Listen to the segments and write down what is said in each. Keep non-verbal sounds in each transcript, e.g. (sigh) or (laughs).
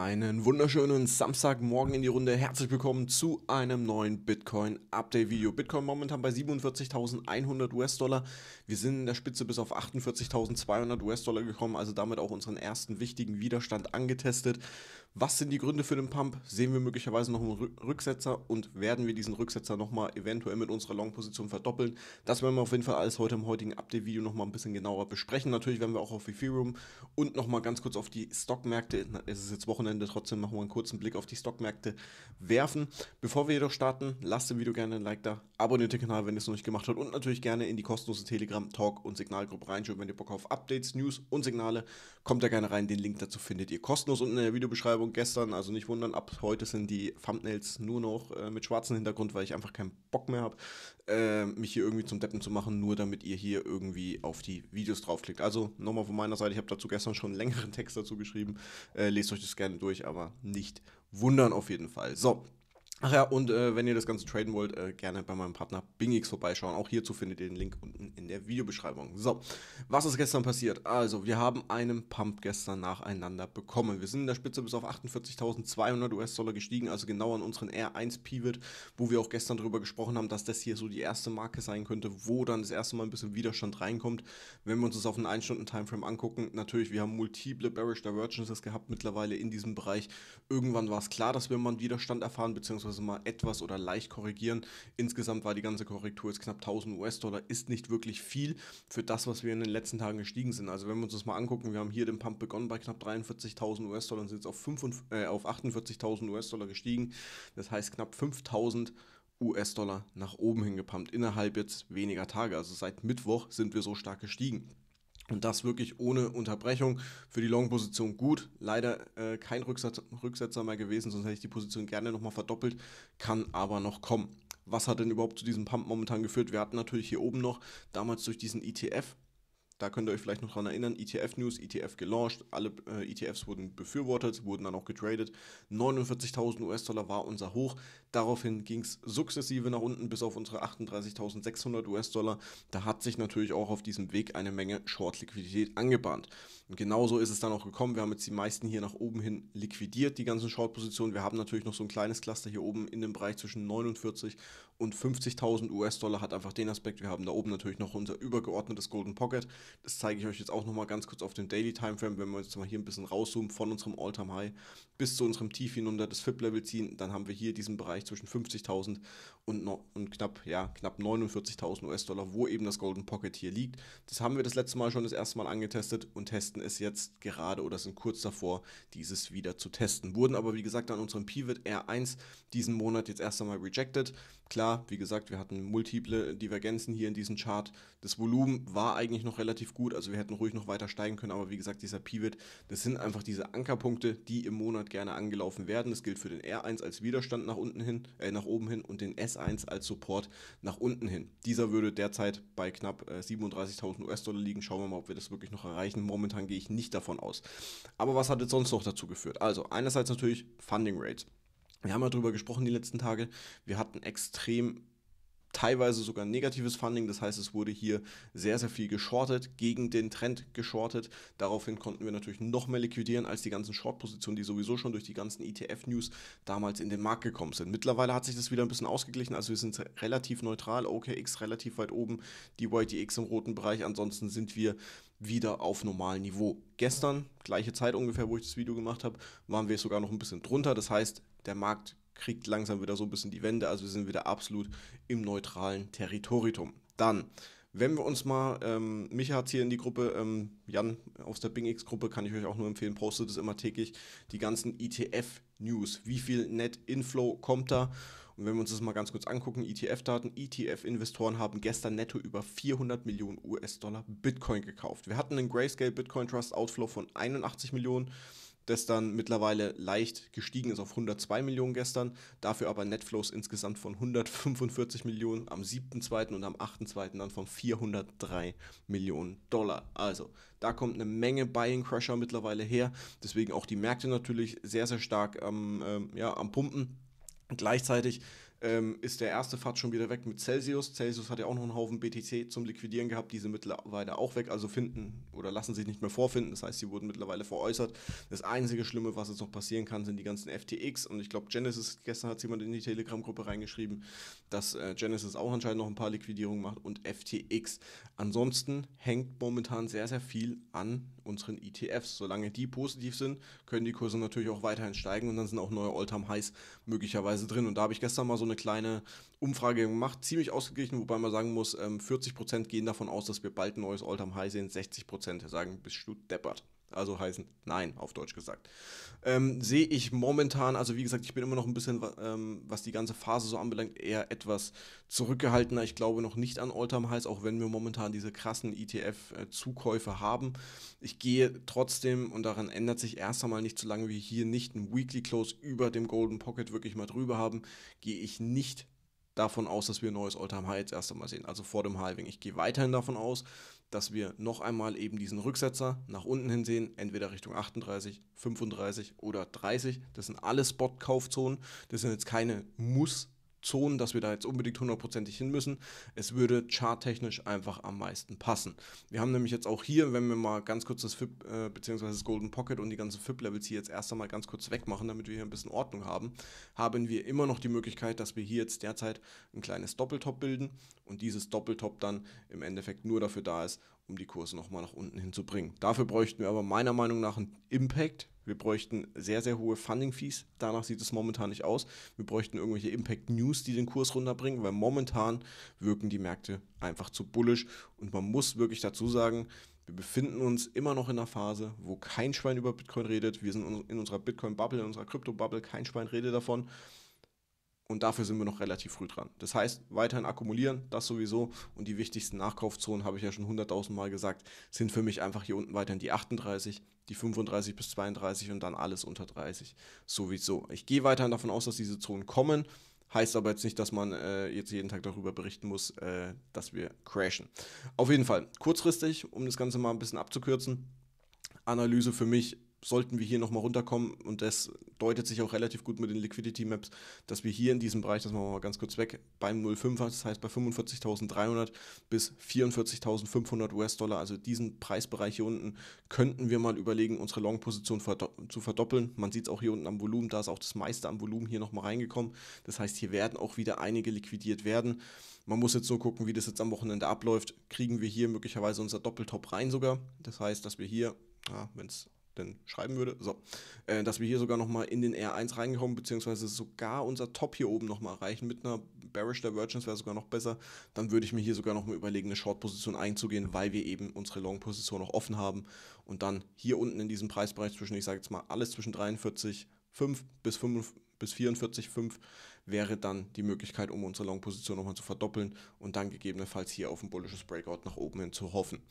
Einen wunderschönen Samstagmorgen in die Runde. Herzlich willkommen zu einem neuen Bitcoin Update Video. Bitcoin momentan bei 47.100 US-Dollar. Wir sind in der Spitze bis auf 48.200 US-Dollar gekommen, also damit auch unseren ersten wichtigen Widerstand angetestet. Was sind die Gründe für den Pump? Sehen wir möglicherweise noch einen Rücksetzer und werden wir diesen Rücksetzer nochmal eventuell mit unserer Long-Position verdoppeln? Das werden wir auf jeden Fall alles heute im heutigen Update-Video nochmal ein bisschen genauer besprechen. Natürlich werden wir auch auf Ethereum und nochmal ganz kurz auf die Stockmärkte, es ist jetzt Wochenende, trotzdem machen wir einen kurzen Blick auf die Stockmärkte werfen. Bevor wir jedoch starten, lasst dem Video gerne ein Like da, abonniert den Kanal, wenn ihr es noch nicht gemacht habt und natürlich gerne in die kostenlose Telegram-Talk- und Signalgruppe reinschauen, wenn ihr Bock auf Updates, News und Signale, kommt da gerne rein, den Link dazu findet ihr kostenlos unten in der Videobeschreibung Werbung gestern, also nicht wundern, ab heute sind die Thumbnails nur noch äh, mit schwarzem Hintergrund, weil ich einfach keinen Bock mehr habe, äh, mich hier irgendwie zum Deppen zu machen, nur damit ihr hier irgendwie auf die Videos draufklickt. Also nochmal von meiner Seite, ich habe dazu gestern schon einen längeren (laughs) Text dazu geschrieben, äh, lest euch das gerne durch, aber nicht wundern auf jeden Fall. So, Ach ja, und äh, wenn ihr das Ganze traden wollt, äh, gerne bei meinem Partner Bingix vorbeischauen. Auch hierzu findet ihr den Link unten in der Videobeschreibung. So, was ist gestern passiert? Also, wir haben einen Pump gestern nacheinander bekommen. Wir sind in der Spitze bis auf 48.200 US-Dollar gestiegen, also genau an unseren R1-Pivot, wo wir auch gestern darüber gesprochen haben, dass das hier so die erste Marke sein könnte, wo dann das erste Mal ein bisschen Widerstand reinkommt. Wenn wir uns das auf einen 1-Stunden-Timeframe angucken, natürlich, wir haben multiple Bearish Divergences gehabt mittlerweile in diesem Bereich. Irgendwann war es klar, dass wir mal einen Widerstand erfahren, beziehungsweise das mal etwas oder leicht korrigieren. Insgesamt war die ganze Korrektur jetzt knapp 1000 US-Dollar, ist nicht wirklich viel für das, was wir in den letzten Tagen gestiegen sind. Also wenn wir uns das mal angucken, wir haben hier den Pump begonnen bei knapp 43.000 US-Dollar und sind jetzt auf, äh, auf 48.000 US-Dollar gestiegen. Das heißt knapp 5.000 US-Dollar nach oben hingepumpt innerhalb jetzt weniger Tage. Also seit Mittwoch sind wir so stark gestiegen. Und das wirklich ohne Unterbrechung. Für die Long-Position gut. Leider äh, kein Rücksetzer, Rücksetzer mehr gewesen, sonst hätte ich die Position gerne nochmal verdoppelt. Kann aber noch kommen. Was hat denn überhaupt zu diesem Pump momentan geführt? Wir hatten natürlich hier oben noch damals durch diesen ETF da könnt ihr euch vielleicht noch dran erinnern, ETF-News, ETF gelauncht, alle äh, ETFs wurden befürwortet, wurden dann auch getradet. 49.000 US-Dollar war unser Hoch. Daraufhin ging es sukzessive nach unten bis auf unsere 38.600 US-Dollar. Da hat sich natürlich auch auf diesem Weg eine Menge Short-Liquidität angebahnt. Und genauso ist es dann auch gekommen. Wir haben jetzt die meisten hier nach oben hin liquidiert, die ganzen Short-Positionen. Wir haben natürlich noch so ein kleines Cluster hier oben in dem Bereich zwischen 49 und 50.000 US-Dollar. Hat einfach den Aspekt, wir haben da oben natürlich noch unser übergeordnetes Golden Pocket. Das zeige ich euch jetzt auch nochmal ganz kurz auf dem Daily Timeframe. Wenn wir jetzt mal hier ein bisschen rauszoomen von unserem All-Time high bis zu unserem Tief hinunter, das FIP-Level ziehen, dann haben wir hier diesen Bereich zwischen 50.000 und, no und knapp, ja, knapp 49.000 US-Dollar, wo eben das Golden Pocket hier liegt. Das haben wir das letzte Mal schon das erste Mal angetestet und testen es jetzt gerade oder sind kurz davor, dieses wieder zu testen. Wurden aber, wie gesagt, an unserem Pivot R1 diesen Monat jetzt erst einmal rejected. Klar, wie gesagt, wir hatten multiple Divergenzen hier in diesem Chart. Das Volumen war eigentlich noch relativ gut, also wir hätten ruhig noch weiter steigen können, aber wie gesagt, dieser Pivot, das sind einfach diese Ankerpunkte, die im Monat gerne angelaufen werden. Das gilt für den R1 als Widerstand nach unten hin, äh, nach oben hin und den S1 als Support nach unten hin. Dieser würde derzeit bei knapp äh, 37.000 US-Dollar liegen. Schauen wir mal, ob wir das wirklich noch erreichen. Momentan gehe ich nicht davon aus. Aber was hat jetzt sonst noch dazu geführt? Also einerseits natürlich Funding Rates. Wir haben ja darüber gesprochen die letzten Tage. Wir hatten extrem teilweise sogar negatives Funding. Das heißt, es wurde hier sehr, sehr viel geschortet, gegen den Trend geschortet. Daraufhin konnten wir natürlich noch mehr liquidieren als die ganzen Short-Positionen, die sowieso schon durch die ganzen ETF-News damals in den Markt gekommen sind. Mittlerweile hat sich das wieder ein bisschen ausgeglichen. Also wir sind relativ neutral, OKX relativ weit oben, die YTX im roten Bereich. Ansonsten sind wir wieder auf normalem Niveau. Gestern, gleiche Zeit ungefähr, wo ich das Video gemacht habe, waren wir sogar noch ein bisschen drunter. Das heißt, der Markt kriegt langsam wieder so ein bisschen die Wende, also wir sind wieder absolut im neutralen Territorium. Dann, wenn wir uns mal, ähm, Micha hat hier in die Gruppe, ähm, Jan aus der BingX-Gruppe, kann ich euch auch nur empfehlen, postet es immer täglich, die ganzen ETF-News. Wie viel Net-Inflow kommt da? Und wenn wir uns das mal ganz kurz angucken, ETF-Daten, ETF-Investoren haben gestern netto über 400 Millionen US-Dollar Bitcoin gekauft. Wir hatten einen Grayscale Bitcoin Trust Outflow von 81 Millionen Dollar das dann mittlerweile leicht gestiegen ist auf 102 Millionen gestern, dafür aber Netflows insgesamt von 145 Millionen am 7.2. und am 8.2. dann von 403 Millionen Dollar. Also da kommt eine Menge Buying Crusher mittlerweile her, deswegen auch die Märkte natürlich sehr, sehr stark ähm, ähm, ja, am Pumpen. Gleichzeitig ähm, ist der erste Fahrt schon wieder weg mit Celsius. Celsius hat ja auch noch einen Haufen BTC zum Liquidieren gehabt, diese mittlerweile auch weg, also finden oder lassen sich nicht mehr vorfinden. Das heißt, sie wurden mittlerweile veräußert. Das einzige Schlimme, was jetzt noch passieren kann, sind die ganzen FTX und ich glaube Genesis, gestern hat jemand in die Telegram-Gruppe reingeschrieben, dass äh, Genesis auch anscheinend noch ein paar Liquidierungen macht und FTX. Ansonsten hängt momentan sehr, sehr viel an unseren ETFs. Solange die positiv sind, können die Kurse natürlich auch weiterhin steigen und dann sind auch neue all time highs möglicherweise drin. Und da habe ich gestern mal so eine eine kleine Umfrage gemacht, ziemlich ausgeglichen, wobei man sagen muss, ähm, 40% gehen davon aus, dass wir bald ein neues All-Time-High sehen, 60% sagen, bist du deppert. Also heißen nein, auf Deutsch gesagt. Ähm, Sehe ich momentan, also wie gesagt, ich bin immer noch ein bisschen, ähm, was die ganze Phase so anbelangt, eher etwas zurückgehaltener. Ich glaube noch nicht an Alltime Highs, auch wenn wir momentan diese krassen ETF-Zukäufe haben. Ich gehe trotzdem, und daran ändert sich erst einmal nicht, solange wir hier nicht einen Weekly Close über dem Golden Pocket wirklich mal drüber haben, gehe ich nicht davon aus, dass wir ein neues Alltime high jetzt erst einmal sehen, also vor dem Halving. Ich gehe weiterhin davon aus, dass wir noch einmal eben diesen Rücksetzer nach unten hin sehen, entweder Richtung 38, 35 oder 30. Das sind alle Spot-Kaufzonen. Das sind jetzt keine Muss- Zonen, dass wir da jetzt unbedingt hundertprozentig hin müssen. Es würde charttechnisch einfach am meisten passen. Wir haben nämlich jetzt auch hier, wenn wir mal ganz kurz das FIP äh, bzw. das Golden Pocket und die ganzen FIP-Levels hier jetzt erst einmal ganz kurz wegmachen, damit wir hier ein bisschen Ordnung haben, haben wir immer noch die Möglichkeit, dass wir hier jetzt derzeit ein kleines Doppeltop bilden und dieses Doppeltop dann im Endeffekt nur dafür da ist, um die Kurse nochmal nach unten hinzubringen. Dafür bräuchten wir aber meiner Meinung nach einen Impact. Wir bräuchten sehr, sehr hohe Funding-Fees. Danach sieht es momentan nicht aus. Wir bräuchten irgendwelche Impact-News, die den Kurs runterbringen, weil momentan wirken die Märkte einfach zu bullisch. Und man muss wirklich dazu sagen, wir befinden uns immer noch in einer Phase, wo kein Schwein über Bitcoin redet. Wir sind in unserer Bitcoin-Bubble, in unserer Krypto-Bubble, kein Schwein redet davon. Und dafür sind wir noch relativ früh dran. Das heißt, weiterhin akkumulieren, das sowieso. Und die wichtigsten Nachkaufzonen, habe ich ja schon 100.000 Mal gesagt, sind für mich einfach hier unten weiterhin die 38, die 35 bis 32 und dann alles unter 30 sowieso. Ich gehe weiterhin davon aus, dass diese Zonen kommen. Heißt aber jetzt nicht, dass man äh, jetzt jeden Tag darüber berichten muss, äh, dass wir crashen. Auf jeden Fall, kurzfristig, um das Ganze mal ein bisschen abzukürzen, Analyse für mich, sollten wir hier nochmal runterkommen und das deutet sich auch relativ gut mit den Liquidity Maps, dass wir hier in diesem Bereich, das machen wir mal ganz kurz weg, beim 05er, das heißt bei 45.300 bis 44.500 US-Dollar, also diesen Preisbereich hier unten, könnten wir mal überlegen, unsere Long-Position zu verdoppeln. Man sieht es auch hier unten am Volumen, da ist auch das meiste am Volumen hier nochmal reingekommen. Das heißt, hier werden auch wieder einige liquidiert werden. Man muss jetzt nur gucken, wie das jetzt am Wochenende abläuft. Kriegen wir hier möglicherweise unser Doppeltop rein sogar? Das heißt, dass wir hier, ja, wenn es denn schreiben würde, so, äh, dass wir hier sogar nochmal in den R1 reinkommen, beziehungsweise sogar unser Top hier oben nochmal erreichen. Mit einer Bearish Divergence wäre sogar noch besser. Dann würde ich mir hier sogar nochmal überlegen, eine Short-Position einzugehen, weil wir eben unsere Long-Position noch offen haben. Und dann hier unten in diesem Preisbereich zwischen, ich sage jetzt mal, alles zwischen 43,5 bis 5 bis 44,5 wäre dann die Möglichkeit, um unsere Long-Position nochmal zu verdoppeln und dann gegebenenfalls hier auf ein bullisches Breakout nach oben hin zu hoffen.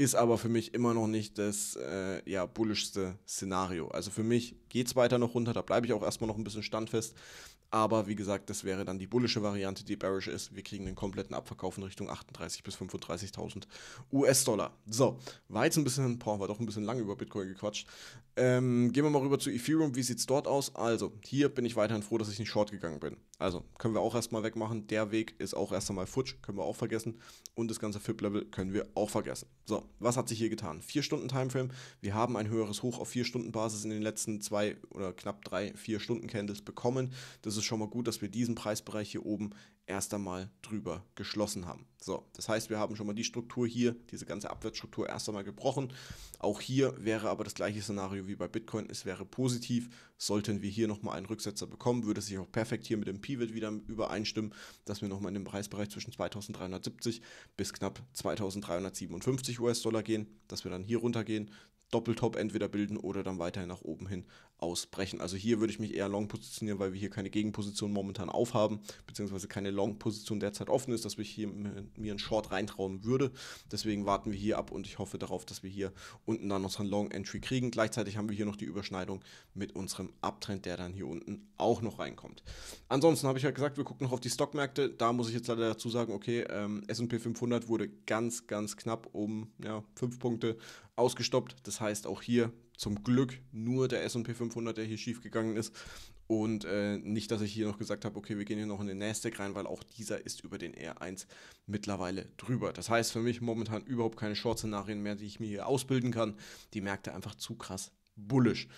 Ist aber für mich immer noch nicht das äh, ja, bullischste Szenario. Also für mich geht es weiter noch runter, da bleibe ich auch erstmal noch ein bisschen standfest. Aber wie gesagt, das wäre dann die bullische Variante, die bearish ist. Wir kriegen einen kompletten Abverkauf in Richtung 38.000 bis 35.000 US-Dollar. So, war jetzt ein bisschen, boah, war doch ein bisschen lang über Bitcoin gequatscht. Ähm, gehen wir mal rüber zu Ethereum. Wie sieht es dort aus? Also, hier bin ich weiterhin froh, dass ich nicht short gegangen bin. Also können wir auch erstmal wegmachen. Der Weg ist auch erst einmal futsch, können wir auch vergessen. Und das ganze FIP-Level können wir auch vergessen. So, was hat sich hier getan? Vier Stunden Timeframe. Wir haben ein höheres Hoch auf vier Stunden Basis in den letzten zwei oder knapp drei, vier Stunden Candles bekommen. Das ist schon mal gut, dass wir diesen Preisbereich hier oben erst einmal drüber geschlossen haben. So, das heißt, wir haben schon mal die Struktur hier, diese ganze Abwärtsstruktur erst einmal gebrochen. Auch hier wäre aber das gleiche Szenario wie bei Bitcoin. Es wäre positiv, sollten wir hier nochmal einen Rücksetzer bekommen, würde sich auch perfekt hier mit dem Pivot wieder übereinstimmen, dass wir nochmal in den Preisbereich zwischen 2370 bis knapp 2357 US-Dollar gehen, dass wir dann hier runtergehen, Doppeltop entweder bilden oder dann weiterhin nach oben hin ausbrechen. Also hier würde ich mich eher long positionieren, weil wir hier keine Gegenposition momentan aufhaben, beziehungsweise keine Long-Position derzeit offen ist, dass ich hier mir einen Short reintrauen würde. Deswegen warten wir hier ab und ich hoffe darauf, dass wir hier unten dann unseren Long-Entry kriegen. Gleichzeitig haben wir hier noch die Überschneidung mit unserem Uptrend, der dann hier unten auch noch reinkommt. Ansonsten habe ich ja gesagt, wir gucken noch auf die Stockmärkte. Da muss ich jetzt leider dazu sagen, okay, ähm, S&P 500 wurde ganz, ganz knapp um ja, 5 Punkte ausgestoppt. Das heißt auch hier zum Glück nur der SP 500, der hier schief gegangen ist. Und äh, nicht, dass ich hier noch gesagt habe, okay, wir gehen hier noch in den Nasdaq rein, weil auch dieser ist über den R1 mittlerweile drüber. Das heißt für mich momentan überhaupt keine Short-Szenarien mehr, die ich mir hier ausbilden kann. Die Märkte einfach zu krass bullisch.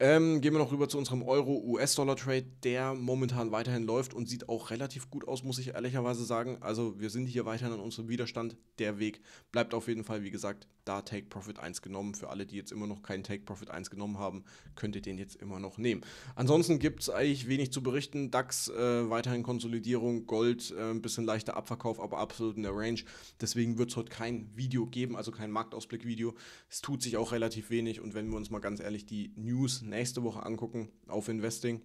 Ähm, gehen wir noch rüber zu unserem Euro-US-Dollar-Trade, der momentan weiterhin läuft und sieht auch relativ gut aus, muss ich ehrlicherweise sagen. Also wir sind hier weiterhin an unserem Widerstand. Der Weg bleibt auf jeden Fall, wie gesagt, da Take Profit 1 genommen. Für alle, die jetzt immer noch keinen Take Profit 1 genommen haben, könnt ihr den jetzt immer noch nehmen. Ansonsten gibt es eigentlich wenig zu berichten. DAX äh, weiterhin Konsolidierung, Gold äh, ein bisschen leichter Abverkauf, aber absolut in der Range. Deswegen wird es heute kein Video geben, also kein Marktausblick-Video. Es tut sich auch relativ wenig und wenn wir uns mal ganz ehrlich die News nächste Woche angucken auf Investing.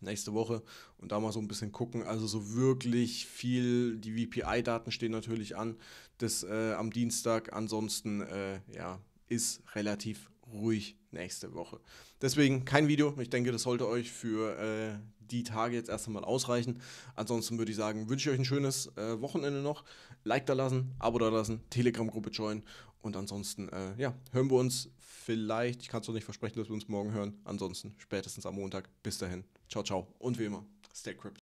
Nächste Woche und da mal so ein bisschen gucken. Also so wirklich viel, die VPI-Daten stehen natürlich an, das äh, am Dienstag. Ansonsten, äh, ja, ist relativ ruhig nächste Woche. Deswegen kein Video. Ich denke, das sollte euch für äh, die Tage jetzt erst einmal ausreichen. Ansonsten würde ich sagen, wünsche ich euch ein schönes äh, Wochenende noch. Like da lassen, Abo da lassen, Telegram-Gruppe joinen und ansonsten, äh, ja, hören wir uns vielleicht, ich kann es noch nicht versprechen, dass wir uns morgen hören. Ansonsten spätestens am Montag. Bis dahin. Ciao, ciao. Und wie immer, stay crypt.